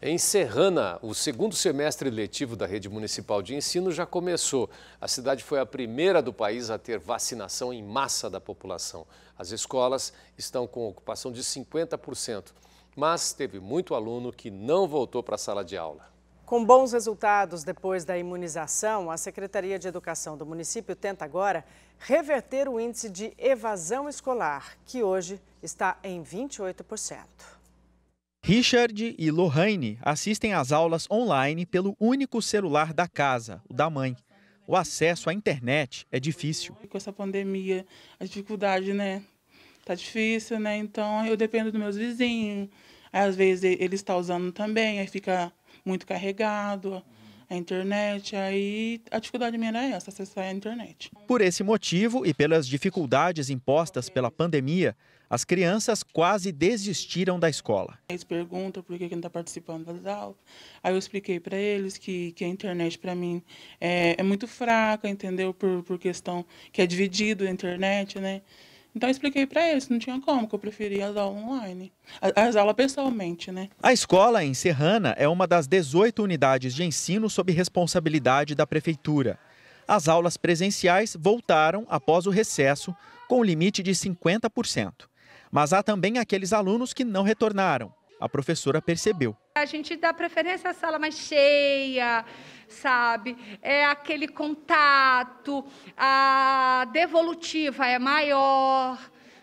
Em Serrana, o segundo semestre letivo da rede municipal de ensino já começou. A cidade foi a primeira do país a ter vacinação em massa da população. As escolas estão com ocupação de 50%, mas teve muito aluno que não voltou para a sala de aula. Com bons resultados depois da imunização, a Secretaria de Educação do município tenta agora reverter o índice de evasão escolar, que hoje está em 28%. Richard e Lorraine assistem às aulas online pelo único celular da casa, o da mãe. O acesso à internet é difícil. Com essa pandemia, a dificuldade, né? Tá difícil, né? Então eu dependo dos meus vizinhos. Às vezes ele está usando também, aí fica muito carregado a internet, aí a dificuldade minha era é essa, acessar a internet. Por esse motivo e pelas dificuldades impostas pela pandemia, as crianças quase desistiram da escola. Eles perguntam por que, que não está participando das aulas. Aí eu expliquei para eles que, que a internet para mim é, é, muito fraca, entendeu? Por, por questão que é dividido a internet, né? Então eu expliquei para eles, não tinha como, que eu preferia as aulas online, as aulas pessoalmente, né? A escola em Serrana é uma das 18 unidades de ensino sob responsabilidade da prefeitura. As aulas presenciais voltaram após o recesso, com o limite de 50%. Mas há também aqueles alunos que não retornaram. A professora percebeu. A gente dá preferência à sala mais cheia, sabe? É aquele contato, a devolutiva é maior,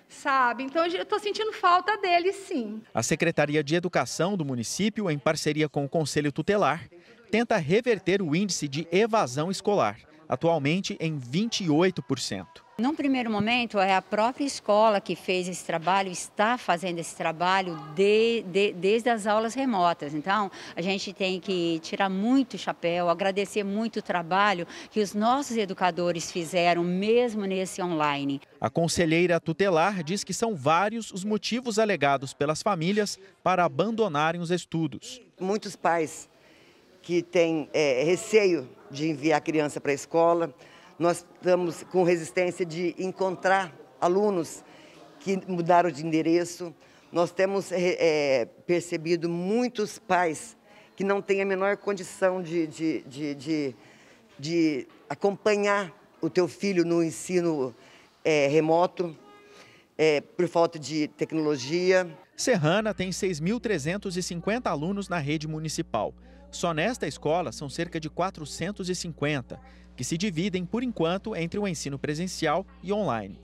sabe? Então eu estou sentindo falta dele, sim. A Secretaria de Educação do município, em parceria com o Conselho Tutelar, tenta reverter o índice de evasão escolar, atualmente em 28%. Num primeiro momento, é a própria escola que fez esse trabalho, está fazendo esse trabalho de, de, desde as aulas remotas. Então, a gente tem que tirar muito chapéu, agradecer muito o trabalho que os nossos educadores fizeram, mesmo nesse online. A conselheira tutelar diz que são vários os motivos alegados pelas famílias para abandonarem os estudos. Muitos pais que têm é, receio de enviar a criança para a escola nós estamos com resistência de encontrar alunos que mudaram de endereço. Nós temos é, percebido muitos pais que não têm a menor condição de, de, de, de, de acompanhar o teu filho no ensino é, remoto, é, por falta de tecnologia. Serrana tem 6.350 alunos na rede municipal. Só nesta escola são cerca de 450, que se dividem, por enquanto, entre o ensino presencial e online.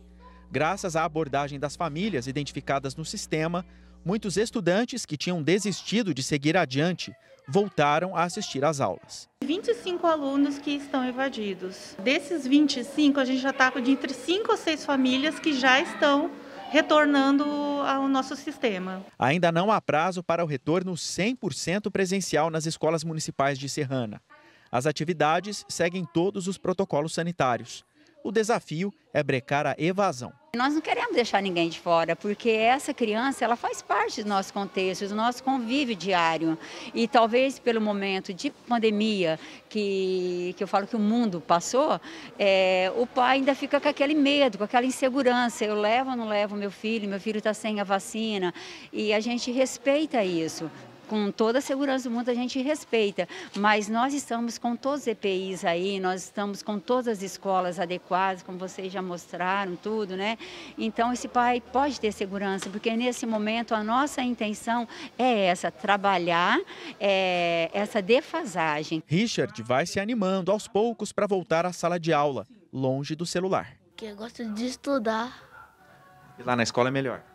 Graças à abordagem das famílias identificadas no sistema, muitos estudantes que tinham desistido de seguir adiante voltaram a assistir às aulas. 25 alunos que estão evadidos. Desses 25, a gente já está com entre 5 ou 6 famílias que já estão retornando ao nosso sistema. Ainda não há prazo para o retorno 100% presencial nas escolas municipais de Serrana. As atividades seguem todos os protocolos sanitários. O desafio é brecar a evasão. Nós não queremos deixar ninguém de fora, porque essa criança ela faz parte do nosso contexto, do nosso convívio diário. E talvez pelo momento de pandemia que, que eu falo que o mundo passou, é, o pai ainda fica com aquele medo, com aquela insegurança. Eu levo ou não levo meu filho? Meu filho está sem a vacina. E a gente respeita isso com toda a segurança do mundo a gente respeita, mas nós estamos com todos os EPIs aí, nós estamos com todas as escolas adequadas, como vocês já mostraram, tudo, né? Então esse pai pode ter segurança, porque nesse momento a nossa intenção é essa, trabalhar é, essa defasagem. Richard vai se animando aos poucos para voltar à sala de aula, longe do celular. Que eu gosto de estudar. E lá na escola é melhor?